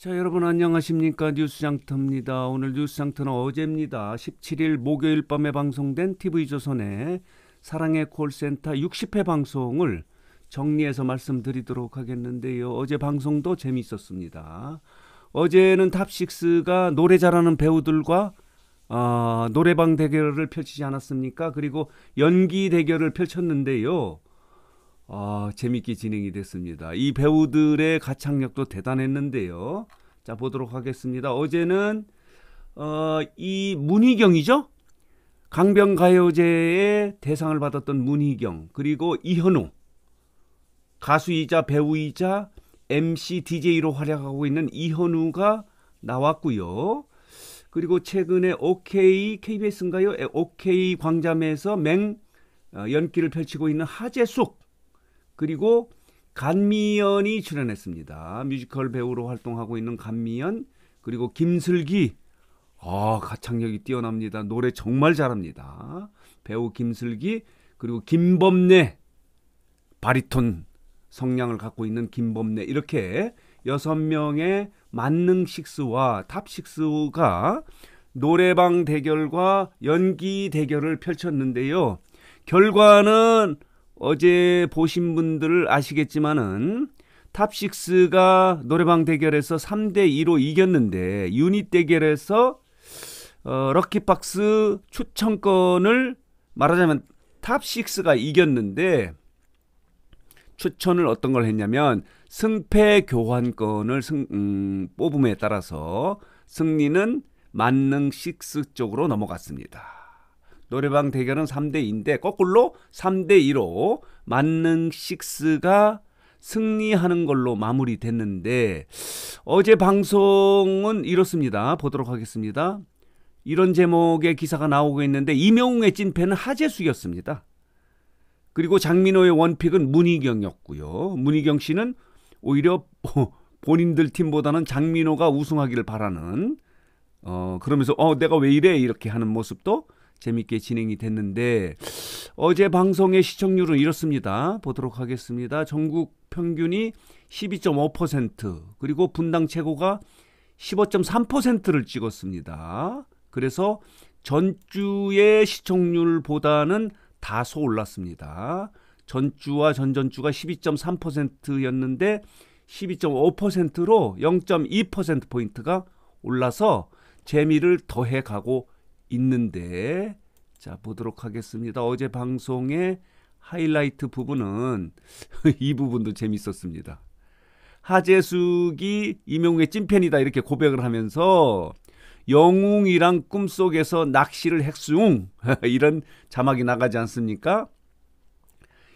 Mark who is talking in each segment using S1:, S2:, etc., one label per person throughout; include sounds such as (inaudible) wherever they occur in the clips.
S1: 자, 여러분 안녕하십니까? 뉴스장터입니다. 오늘 뉴스장터는 어제입니다. 17일 목요일 밤에 방송된 TV조선의 사랑의 콜센터 60회 방송을 정리해서 말씀드리도록 하겠는데요. 어제 방송도 재미있었습니다. 어제는 탑식스가 노래 잘하는 배우들과 어, 노래방 대결을 펼치지 않았습니까? 그리고 연기 대결을 펼쳤는데요. 어, 재밌게 진행이 됐습니다. 이 배우들의 가창력도 대단했는데요. 자 보도록 하겠습니다. 어제는 어, 이 문희경이죠. 강변가요제의 대상을 받았던 문희경 그리고 이현우 가수이자 배우이자 MC DJ로 활약하고 있는 이현우가 나왔고요. 그리고 최근에 OK KBS인가요? OK 광자매에서 맹 어, 연기를 펼치고 있는 하재숙 그리고 간미연이 출연했습니다. 뮤지컬 배우로 활동하고 있는 간미연 그리고 김슬기 아 가창력이 뛰어납니다. 노래 정말 잘합니다. 배우 김슬기 그리고 김범래 바리톤 성량을 갖고 있는 김범래 이렇게 여섯 명의 만능 식스와 탑 식스가 노래방 대결과 연기 대결을 펼쳤는데요. 결과는 어제 보신 분들 아시겠지만은 탑6가 노래방 대결에서 3대 2로 이겼는데 유닛 대결에서 어, 럭키박스 추천권을 말하자면 탑6가 이겼는데 추천을 어떤 걸 했냐면 승패 교환권을 승, 음, 뽑음에 따라서 승리는 만능 식스 쪽으로 넘어갔습니다. 노래방 대결은 3대 2인데 거꾸로 3대 2로 만능 식스가 승리하는 걸로 마무리됐는데 어제 방송은 이렇습니다. 보도록 하겠습니다. 이런 제목의 기사가 나오고 있는데 이명웅의 찐팬은 하재숙이었습니다. 그리고 장민호의 원픽은 문희경이었고요. 문희경 씨는 오히려 본인들 팀보다는 장민호가 우승하기를 바라는 어 그러면서 어 내가 왜 이래 이렇게 하는 모습도 재밌게 진행이 됐는데 어제 방송의 시청률은 이렇습니다. 보도록 하겠습니다. 전국 평균이 12.5% 그리고 분당 최고가 15.3%를 찍었습니다. 그래서 전주의 시청률보다는 다소 올랐습니다. 전주와 전전주가 12.3%였는데 12.5%로 0.2%포인트가 올라서 재미를 더해 가고 있는데 자 보도록 하겠습니다. 어제 방송의 하이라이트 부분은 (laughs) 이 부분도 재밌었습니다. 하재숙이 이명웅의 찐팬이다 이렇게 고백을 하면서 영웅이랑 꿈속에서 낚시를 했숭 (laughs) 이런 자막이 나가지 않습니까?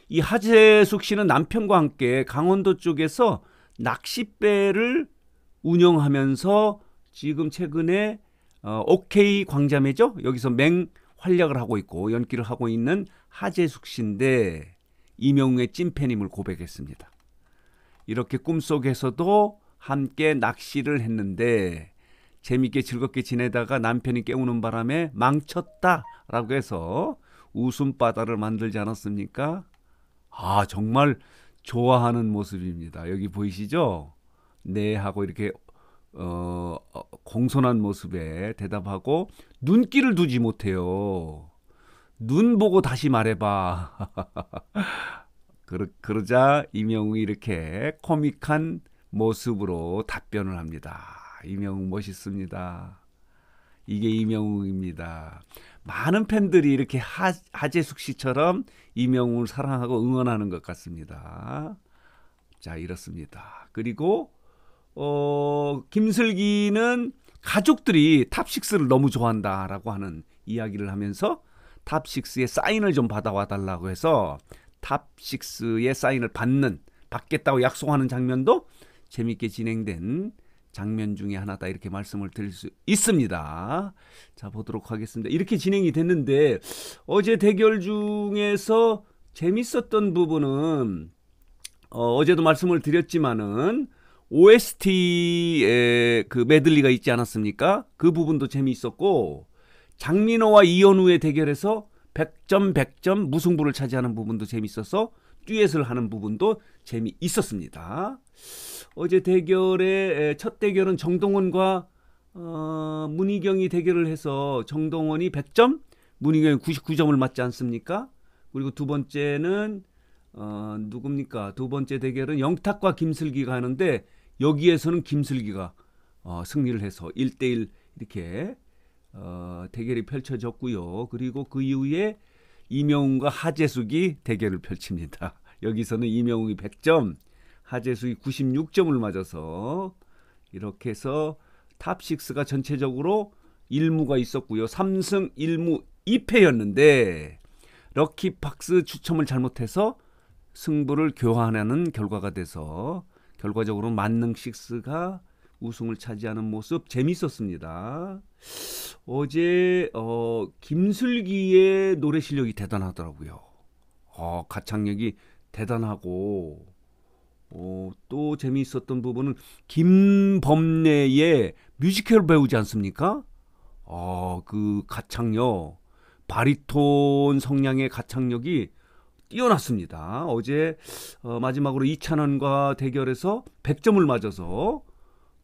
S1: 이 하재숙 씨는 남편과 함께 강원도 쪽에서 낚싯배를 운영하면서 지금 최근에 어, OK 광자매죠. 여기서 맹 활약을 하고 있고 연기를 하고 있는 하재숙 씨인데 이명웅의 찐팬임을 고백했습니다. 이렇게 꿈속에서도 함께 낚시를 했는데 재밌게 즐겁게 지내다가 남편이 깨우는 바람에 망쳤다라고 해서 웃음바다를 만들지 않았습니까? 아 정말 좋아하는 모습입니다. 여기 보이시죠? 네 하고 이렇게 어, 어, 공손한 모습에 대답하고 눈길을 두지 못해요. 눈 보고 다시 말해봐. (laughs) 그러, 그러자 이명웅이 이렇게 코믹한 모습으로 답변을 합니다. 이명웅 멋있습니다. 이게 이명웅입니다. 많은 팬들이 이렇게 하, 하재숙 씨처럼 이명웅을 사랑하고 응원하는 것 같습니다. 자, 이렇습니다. 그리고 어, 김슬기는 가족들이 탑6를 너무 좋아한다라고 하는 이야기를 하면서 탑6의 사인을 좀 받아와 달라고 해서 탑6의 사인을 받는, 받겠다고 약속하는 장면도 재밌게 진행된 장면 중에 하나다 이렇게 말씀을 드릴 수 있습니다. 자 보도록 하겠습니다. 이렇게 진행이 됐는데 어제 대결 중에서 재밌었던 부분은 어, 어제도 말씀을 드렸지만은 OST의 그 메들리가 있지 않았습니까? 그 부분도 재미있었고 장민호와 이현우의 대결에서 100점 100점 무승부를 차지하는 부분도 재미있어서 듀엣을 하는 부분도 재미있었습니다. 어제 대결의 첫 대결은 정동원과 어, 문희경이 대결을 해서 정동원이 100점, 문희경이 99점을 맞지 않습니까? 그리고 두 번째는 어, 누굽니까? 두 번째 대결은 영탁과 김슬기가 하는데 여기에서는 김슬기가 어, 승리를 해서 1대1 이렇게 어, 대결이 펼쳐졌고요. 그리고 그 이후에 이명웅과 하재숙이 대결을 펼칩니다. (laughs) 여기서는 이명웅이 100점, 하재숙이 96점을 맞아서 이렇게 해서 탑6가 전체적으로 1무가 있었고요. 3승 1무 2패였는데 럭키박스 추첨을 잘못해서 승부를 교환하는 결과가 돼서 결과적으로 만능 식스가 우승을 차지하는 모습 재미있었습니다 어제 어, 김슬기의 노래 실력이 대단하더라고요. 어, 가창력이 대단하고 어, 또 재미있었던 부분은 김범래의 뮤지컬 배우지 않습니까? 어, 그 가창력 바리톤 성량의 가창력이 뛰어났습니다. 어제 어, 마지막으로 이찬원과 대결해서 100점을 맞아서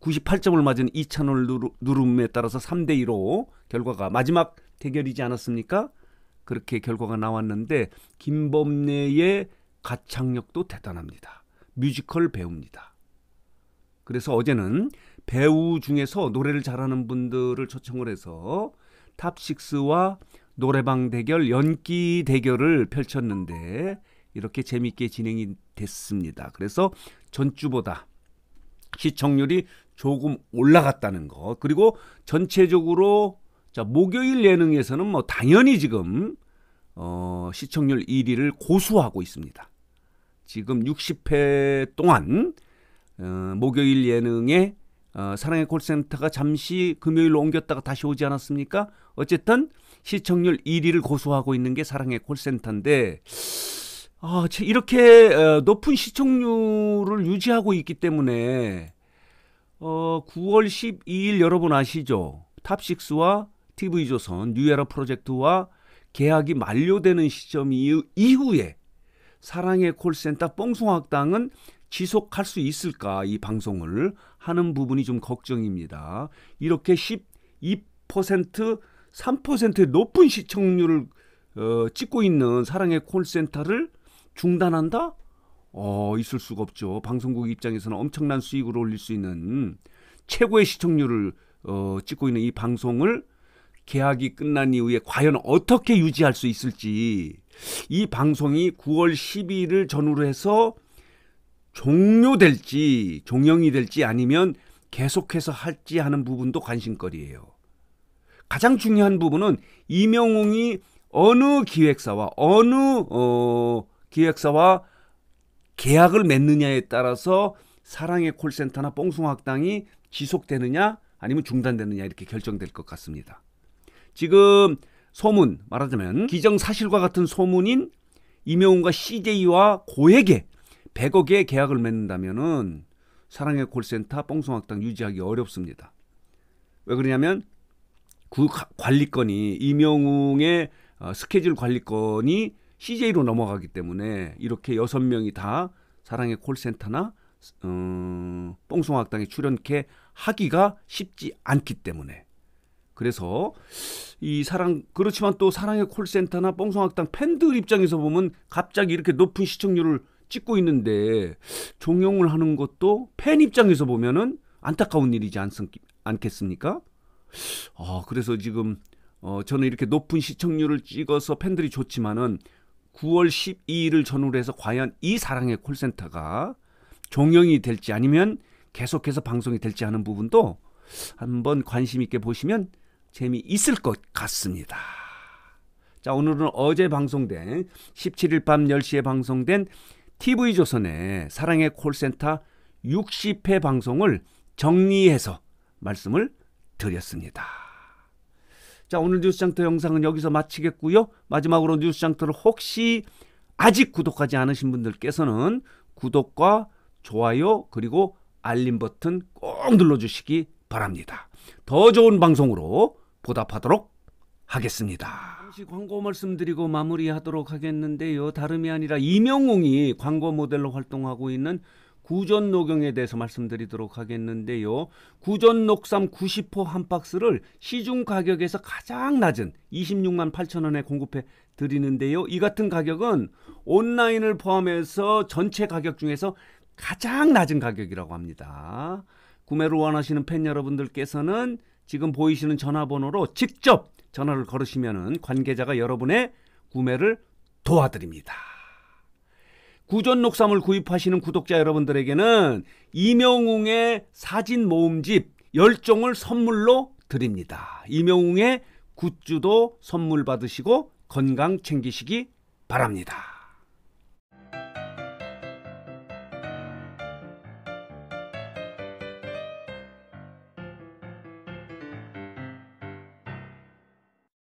S1: 98점을 맞은 이찬원을 누 누름에 따라서 3대 2로 결과가 마지막 대결이지 않았습니까? 그렇게 결과가 나왔는데 김범래의 가창력도 대단합니다. 뮤지컬 배우입니다. 그래서 어제는 배우 중에서 노래를 잘하는 분들을 초청을 해서 탑6와 노래방 대결, 연기 대결을 펼쳤는데 이렇게 재밌게 진행이 됐습니다. 그래서 전주보다 시청률이 조금 올라갔다는 것. 그리고 전체적으로 자, 목요일 예능에서는 뭐 당연히 지금 어, 시청률 1위를 고수하고 있습니다. 지금 60회 동안 어, 목요일 예능에 어, 사랑의 콜센터가 잠시 금요일로 옮겼다가 다시 오지 않았습니까? 어쨌든 시청률 1위를 고수하고 있는 게 사랑의 콜센터인데 아, 이렇게 어, 높은 시청률을 유지하고 있기 때문에 어, 9월 12일 여러분 아시죠? 탑6와 TV조선 뉴에라 프로젝트와 계약이 만료되는 시점 이후에 사랑의 콜센터 뽕송학당은 지속할 수 있을까 이 방송을 하는 부분이 좀 걱정입니다. 이렇게 12% 3%의 높은 시청률을 어, 찍고 있는 사랑의 콜센터를 중단한다? 어, 있을 수가 없죠. 방송국 입장에서는 엄청난 수익을 올릴 수 있는 최고의 시청률을 어, 찍고 있는 이 방송을 계약이 끝난 이후에 과연 어떻게 유지할 수 있을지 이 방송이 9월 12일을 전후로 해서 종료될지 종영이 될지 아니면 계속해서 할지 하는 부분도 관심거리예요. 가장 중요한 부분은 이명웅이 어느 기획사와 어느 어, 기획사와 계약을 맺느냐에 따라서 사랑의 콜센터나 뽕숭학당이 지속되느냐 아니면 중단되느냐 이렇게 결정될 것 같습니다. 지금 소문 말하자면 기정사실과 같은 소문인 이명훈과 CJ와 고액의 100억의 계약을 맺는다면 사랑의 콜센터 뽕숭학당 유지하기 어렵습니다. 왜 그러냐면 그 관리권이 이명웅의 어, 스케줄 관리권이 CJ로 넘어가기 때문에 이렇게 여섯 명이 다 사랑의 콜센터나 음, 뽕송학당에 출연케 하기가 쉽지 않기 때문에 그래서 이 사랑 그렇지만 또 사랑의 콜센터나 뽕송학당 팬들 입장에서 보면 갑자기 이렇게 높은 시청률을 찍고 있는데 종영을 하는 것도 팬 입장에서 보면은 안타까운 일이지 않겠습니까? 어, 그래서 지금 어, 저는 이렇게 높은 시청률을 찍어서 팬들이 좋지만은 9월 12일을 전후로 해서 과연 이 사랑의 콜센터가 종영이 될지 아니면 계속해서 방송이 될지 하는 부분도 한번 관심 있게 보시면 재미있을 것 같습니다. 자, 오늘은 어제 방송된 17일 밤 10시에 방송된 TV조선의 사랑의 콜센터 60회 방송을 정리해서 말씀을 드렸습니다. 자, 오늘 뉴스장터 영상은 여기서 마치겠고요. 마지막으로 뉴스장터를 혹시 아직 구독하지 않으신 분들께서는 구독과 좋아요 그리고 알림 버튼 꼭 눌러주시기 바랍니다. 더 좋은 방송으로 보답하도록 하겠습니다. 잠시 광고 말씀드리고 마무리하도록 하겠는데요. 다름이 아니라 이명웅이 광고 모델로 활동하고 있는 구전 녹용에 대해서 말씀드리도록 하겠는데요. 구전 녹삼 90호 한 박스를 시중 가격에서 가장 낮은 26만 8천 원에 공급해 드리는데요. 이 같은 가격은 온라인을 포함해서 전체 가격 중에서 가장 낮은 가격이라고 합니다. 구매를 원하시는 팬 여러분들께서는 지금 보이시는 전화번호로 직접 전화를 걸으시면 관계자가 여러분의 구매를 도와드립니다. 구전 녹삼을 구입하시는 구독자 여러분들에게는 이명웅의 사진 모음집 열종을 선물로 드립니다. 이명웅의 굿즈도 선물 받으시고 건강 챙기시기 바랍니다.